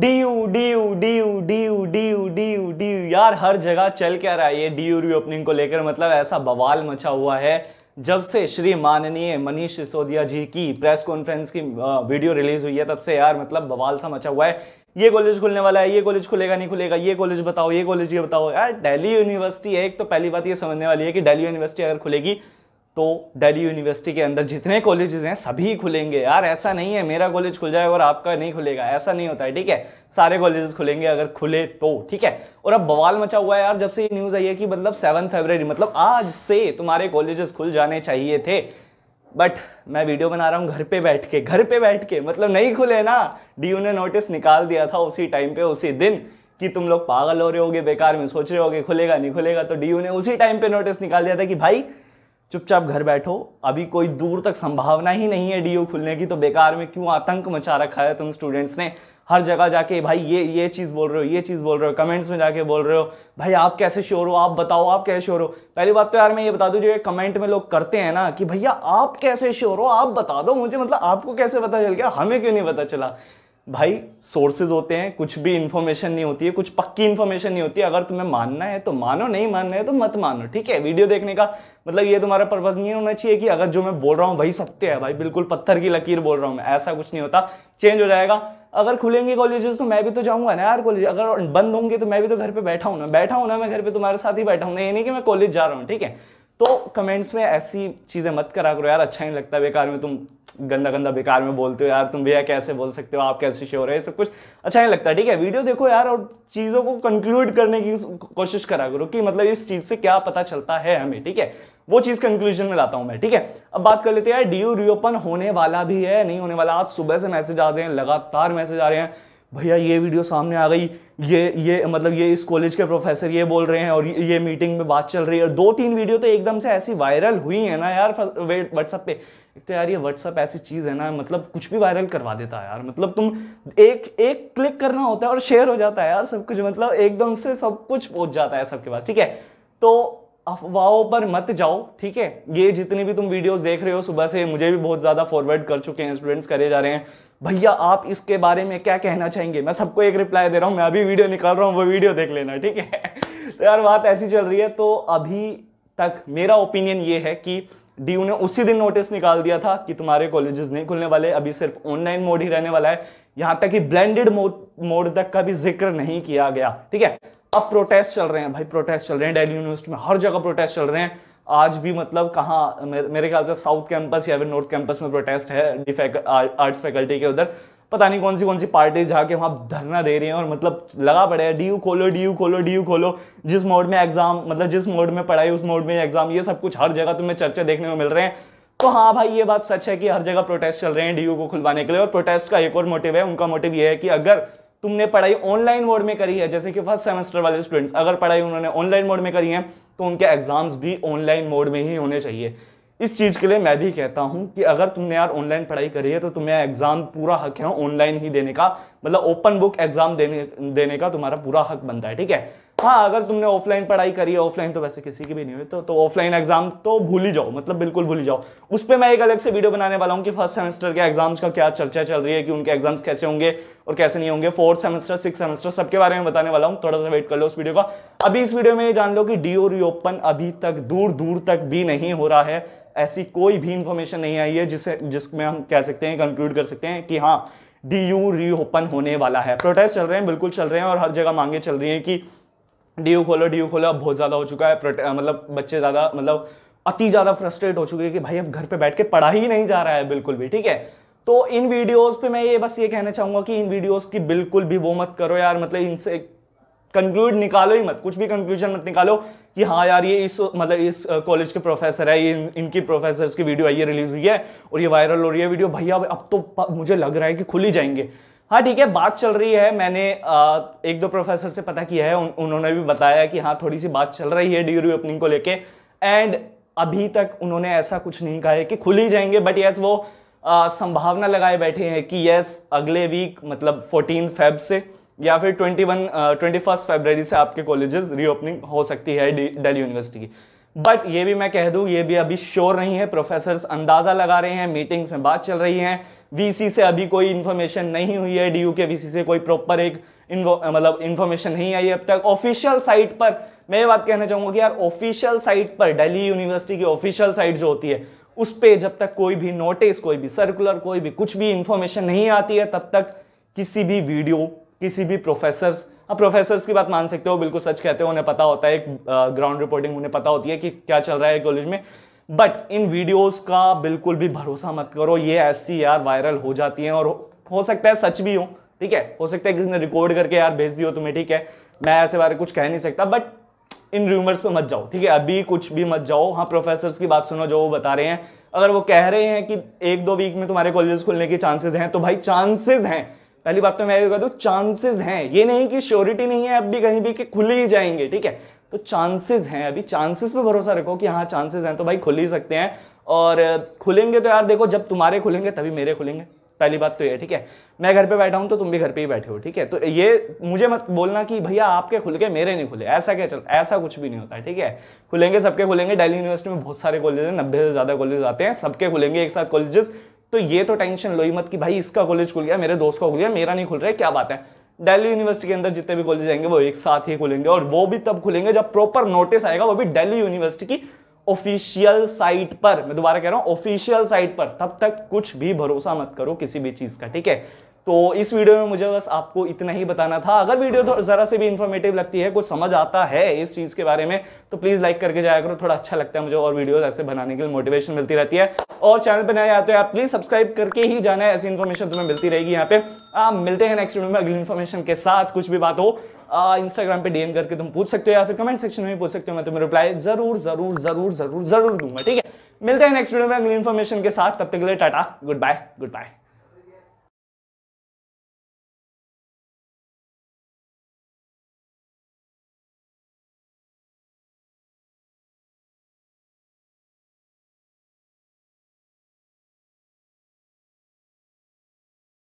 D U D U D U D U D U D U D U यार हर जगह चल क्या रहा है ये डी यू रीओपनिंग को लेकर मतलब ऐसा बवाल मचा हुआ है जब से श्री माननीय मनीष सिसोदिया जी की प्रेस कॉन्फ्रेंस की वीडियो रिलीज हुई है तब से यार मतलब बवाल सा मचा हुआ है ये कॉलेज खुलने वाला है ये कॉलेज खुलेगा नहीं खुलेगा ये कॉलेज बताओ ये कॉलेज ये बताओ यार दिल्ली यूनिवर्सिटी है एक तो पहली बात ये समझने वाली है कि दिल्ली यूनिवर्सिटी अगर खुलेगी तो दिल्ली यूनिवर्सिटी के अंदर जितने कॉलेजेस हैं सभी खुलेंगे यार ऐसा नहीं है मेरा कॉलेज खुल जाएगा और आपका नहीं खुलेगा ऐसा नहीं होता है ठीक है सारे कॉलेजेस खुलेंगे अगर खुले तो ठीक है और अब बवाल मचा हुआ है यार जब से ये न्यूज़ आई है कि मतलब सेवन फरवरी मतलब आज से तुम्हारे कॉलेजेस खुल जाने चाहिए थे बट मैं वीडियो बना रहा हूँ घर पे बैठ के घर पे बैठ के मतलब नहीं खुले ना डी ने नोटिस निकाल दिया था उसी टाइम पे उसी दिन कि तुम लोग पागल हो रहे होगे बेकार में सोच रहे होगे खुलेगा नहीं खुलेगा तो डी ने उसी टाइम पे नोटिस निकाल दिया था कि भाई चुपचाप घर बैठो अभी कोई दूर तक संभावना ही नहीं है डी खुलने की तो बेकार में क्यों आतंक मचा रखा है तुम स्टूडेंट्स ने हर जगह जाके भाई ये ये चीज़ बोल रहे हो ये चीज़ बोल रहे हो कमेंट्स में जाके बोल रहे हो भाई आप कैसे श्योर हो आप बताओ आप कैसे श्योर हो पहली बात तो यार मैं ये बता दूँ जो ये कमेंट में लोग करते हैं ना कि भैया आप कैसे श्योर हो आप बता दो मुझे मतलब आपको कैसे पता चल गया हमें क्यों नहीं पता चला भाई सोर्सेज होते हैं कुछ भी इंफॉर्मेशन नहीं होती है कुछ पक्की इन्फॉर्मेशन नहीं होती है अगर तुम्हें मानना है तो मानो नहीं मानना है तो मत मानो ठीक है वीडियो देखने का मतलब ये तुम्हारा पर्पज़ नहीं होना चाहिए कि अगर जो मैं बोल रहा हूँ वही सत्य है भाई बिल्कुल पत्थर की लकीर बोल रहा हूँ मैं ऐसा कुछ नहीं होता चेंज हो जाएगा अगर खुलेंगे कॉलेजेस तो मैं भी तो जाऊंगा ना यार कॉलेज अगर बंद होंगे तो मैं भी तो घर पर बैठा हूँ ना बैठा हूँ ना मैं घर पर तुम्हारे साथ ही बैठा हूँ ना ये नहीं कि मैं कॉलेज जा रहा हूँ ठीक है तो कमेंट्स में ऐसी चीज़ें मत करा करो यार अच्छा नहीं लगता बेकार में तुम गंदा गंदा बेकार में बोलते हो यार तुम भैया कैसे बोल सकते हो आप कैसे शो है ये सब कुछ अच्छा नहीं लगता ठीक है वीडियो देखो यार और चीज़ों को कंक्लूड करने की कोशिश करा करो कि मतलब इस चीज़ से क्या पता चलता है हमें ठीक है वो चीज़ कंक्लूजन में लाता हूँ मैं ठीक है अब बात कर लेते हैं डी यू रीओपन होने वाला भी है नहीं होने वाला आज सुबह से मैसेज आ रहे हैं लगातार मैसेज आ रहे हैं भैया ये वीडियो सामने आ गई ये ये मतलब ये इस कॉलेज के प्रोफेसर ये बोल रहे हैं और ये मीटिंग में बात चल रही है और दो तीन वीडियो तो एकदम से ऐसी वायरल हुई है ना यार व्हाट्सअप पे एक तो यार ये व्हाट्सअप ऐसी चीज़ है ना मतलब कुछ भी वायरल करवा देता है यार मतलब तुम एक एक क्लिक करना होता है और शेयर हो जाता है यार सब कुछ मतलब एकदम से सब कुछ पहुँच जाता है सबके पास ठीक है तो अफवाहों पर मत जाओ ठीक है ये जितनी भी तुम वीडियोस देख रहे हो सुबह से मुझे भी बहुत ज़्यादा फॉरवर्ड कर चुके हैं स्टूडेंट्स करे जा रहे हैं भैया आप इसके बारे में क्या कहना चाहेंगे मैं सबको एक रिप्लाई दे रहा हूँ मैं अभी वीडियो निकाल रहा हूँ वो वीडियो देख लेना ठीक है तो यार बात ऐसी चल रही है तो अभी तक मेरा ओपिनियन ये है कि डी ने उसी दिन नोटिस निकाल दिया था कि तुम्हारे कॉलेजेस नहीं खुलने वाले अभी सिर्फ ऑनलाइन मोड ही रहने वाला है यहाँ तक कि ब्लेंडेड मोड मोड तक का भी जिक्र नहीं किया गया ठीक है अब प्रोटेस्ट चल रहे हैं भाई प्रोटेस्ट चल रहे हैं डेली यूनिवर्सिटी में हर जगह प्रोटेस्ट चल रहे हैं आज भी मतलब कहाँ मेरे, ख्याल से साउथ कैंपस या फिर नॉर्थ कैंपस में प्रोटेस्ट है आर्ट्स फैकल्टी के उधर पता नहीं कौन सी कौन सी पार्टी जाके वहाँ धरना दे रही है और मतलब लगा पड़े डी यू खोलो डी यू खोलो डी यू खोलो जिस मोड में एग्जाम मतलब जिस मोड में पढ़ाई उस मोड में एग्जाम ये सब कुछ हर जगह तुम्हें चर्चा देखने को मिल रहे हैं तो हाँ भाई ये बात सच है कि हर जगह प्रोटेस्ट चल रहे हैं डी को खुलवाने के लिए और प्रोटेस्ट का एक और मोटिव है उनका मोटिव ये है कि अगर तुमने पढ़ाई ऑनलाइन मोड में करी है जैसे कि फर्स्ट सेमेस्टर वाले स्टूडेंट्स अगर पढ़ाई उन्होंने ऑनलाइन मोड में करी है तो उनके एग्जाम्स भी ऑनलाइन मोड में ही होने चाहिए इस चीज़ के लिए मैं भी कहता हूँ कि अगर तुमने यार ऑनलाइन पढ़ाई करी है तो तुम्हें एग्ज़ाम पूरा हक है ऑनलाइन ही देने का मतलब ओपन बुक एग्ज़ाम देने देने का तुम्हारा पूरा हक बनता है ठीक है हाँ अगर तुमने ऑफलाइन पढ़ाई करी है ऑफलाइन तो वैसे किसी की भी नहीं हुई तो तो ऑफलाइन एग्जाम तो भूल ही जाओ मतलब बिल्कुल भूल ही जाओ उस पर मैं एक अलग से वीडियो बनाने वाला हूँ कि फर्स्ट सेमेस्टर के एग्जाम्स का क्या चर्चा चल रही है कि उनके एग्जाम्स कैसे होंगे और कैसे नहीं होंगे फोर्थ सेमेस्टर सिक्स सेमेस्टर सबके बारे में बताने वाला हूँ थोड़ा सा वेट कर लो उस वीडियो का अभी इस वीडियो में ये जान लो कि डी रीओपन अभी तक दूर दूर तक भी नहीं हो रहा है ऐसी कोई भी इंफॉर्मेशन नहीं आई है जिसे जिसमें हम कह सकते हैं कंक्लूड कर सकते हैं कि हाँ डी यू रीओपन होने वाला है प्रोटेस्ट चल रहे हैं बिल्कुल चल रहे हैं और हर जगह मांगे चल रही हैं कि डी खोलो डी खोलो अब बहुत ज़्यादा हो चुका है मतलब बच्चे ज़्यादा मतलब अति ज़्यादा फ्रस्ट्रेट हो चुके हैं कि भाई अब घर पे बैठ के पढ़ा ही नहीं जा रहा है बिल्कुल भी ठीक है तो इन वीडियोस पे मैं ये बस ये कहना चाहूँगा कि इन वीडियोस की बिल्कुल भी वो मत करो यार मतलब इनसे कंक्लूड निकालो ही मत कुछ भी कंक्लूजन मत निकालो कि हाँ यार ये इस मतलब इस कॉलेज के प्रोफेसर है ये इन, इनकी प्रोफेसर की वीडियो आई है रिलीज हुई है और ये वायरल हो रही है वीडियो भैया अब तो मुझे लग रहा है कि खुल ही जाएंगे हाँ ठीक है बात चल रही है मैंने आ, एक दो प्रोफेसर से पता किया है उन, उन्होंने भी बताया कि हाँ थोड़ी सी बात चल रही है डी ओपनिंग को लेके एंड अभी तक उन्होंने ऐसा कुछ नहीं कहा है कि खुल ही जाएंगे बट यस वो आ, संभावना लगाए बैठे हैं कि यस अगले वीक मतलब फोर्टीन फेब से या फिर ट्वेंटी वन ट्वेंटी फर्स्ट से आपके कॉलेजेस रीओपनिंग हो सकती है डेली यूनिवर्सिटी की बट ये भी मैं कह दूं ये भी अभी श्योर नहीं है प्रोफेसर अंदाज़ा लगा रहे हैं मीटिंग्स में बात चल रही है वीसी से अभी कोई इन्फॉर्मेशन नहीं हुई है डीयू के वीसी से कोई प्रॉपर एक मतलब इन्फॉर्मेशन नहीं आई अब तक ऑफिशियल साइट पर मैं ये बात कहना चाहूँगा कि यार ऑफिशियल साइट पर दिल्ली यूनिवर्सिटी की ऑफिशियल साइट जो होती है उस पर जब तक कोई भी नोटिस कोई भी सर्कुलर कोई भी कुछ भी इंफॉर्मेशन नहीं आती है तब तक किसी भी वीडियो किसी भी प्रोफेसर्स आप प्रोफेसर्स की बात मान सकते हो बिल्कुल सच कहते हो उन्हें पता होता है एक ग्राउंड रिपोर्टिंग उन्हें पता होती है कि क्या चल रहा है कॉलेज में बट इन वीडियोस का बिल्कुल भी भरोसा मत करो ये ऐसी यार वायरल हो जाती हैं और हो सकता है सच भी हो ठीक है हो सकता है किसी ने रिकॉर्ड करके यार भेज दी हो तुम्हें ठीक है मैं ऐसे बारे कुछ कह नहीं सकता बट इन र्यूमर्स पे मत जाओ ठीक है अभी कुछ भी मत जाओ हाँ प्रोफेसर्स की बात सुनो जो वो बता रहे हैं अगर वो कह रहे हैं कि एक दो वीक में तुम्हारे कॉलेज खुलने के चांसेज हैं तो भाई चांसेज हैं पहली बात तो मैं ये कह दू चांसेस हैं ये नहीं कि श्योरिटी नहीं है अभी कहीं भी कि खुल ही जाएंगे ठीक है तो चांसेस हैं अभी चांसेस पे भरोसा रखो कि हाँ चांसेस हैं तो भाई खुल ही सकते हैं और खुलेंगे तो यार देखो जब तुम्हारे खुलेंगे तभी मेरे खुलेंगे पहली बात तो ये ठीक है मैं घर पे बैठा हूं तो तुम भी घर पे ही बैठे हो ठीक है तो ये मुझे मत बोलना कि भैया आपके खुल गए मेरे नहीं खुले ऐसा क्या चल ऐसा कुछ भी नहीं होता ठीक है खुलेंगे सबके खुलेंगे दिल्ली यूनिवर्सिटी में बहुत सारे कॉलेज हैं नब्बे से ज़्यादा कॉलेज आते हैं सबके खुलेंगे एक साथ कॉलेजेस तो ये तो टेंशन लो ही मत कि भाई इसका कॉलेज खुल गया मेरे दोस्त का खुल गया मेरा नहीं खुल रहा है क्या बात है दिल्ली यूनिवर्सिटी के अंदर जितने भी कॉलेज आएंगे वो एक साथ ही खुलेंगे और वो भी तब खुलेंगे जब प्रॉपर नोटिस आएगा वो भी दिल्ली यूनिवर्सिटी की ऑफिशियल साइट पर मैं दोबारा कह रहा हूं ऑफिशियल साइट पर तब तक कुछ भी भरोसा मत करो किसी भी चीज का ठीक है तो इस वीडियो में मुझे बस आपको इतना ही बताना था अगर वीडियो तो ज़रा से भी इन्फॉर्मेटिव लगती है कुछ समझ आता है इस चीज़ के बारे में तो प्लीज़ लाइक करके जाया करो थोड़ा अच्छा लगता है मुझे और वीडियोस ऐसे बनाने के लिए मोटिवेशन मिलती रहती है और चैनल पर नए आते हैं आप प्लीज़ सब्सक्राइब करके ही जाना है ऐसी इन्फॉर्मेशन तुम्हें मिलती रहेगी यहाँ पे आप मिलते हैं नेक्स्ट वीडियो में अगली इन्फॉर्मेशन के साथ कुछ भी बात हो इंस्टाग्राम पर डी करके तुम पूछ सकते हो या फिर कमेंट सेक्शन में पूछ सकते हो मैं तुम्हें रिप्लाई जरूर जरूर जरूर जरूर जरूर दूंगा ठीक है मिलते हैं नेक्स्ट वीडियो में अगली इन्फॉर्मेशन के साथ तब तक के लिए टाटा गुड बाय गुड बाय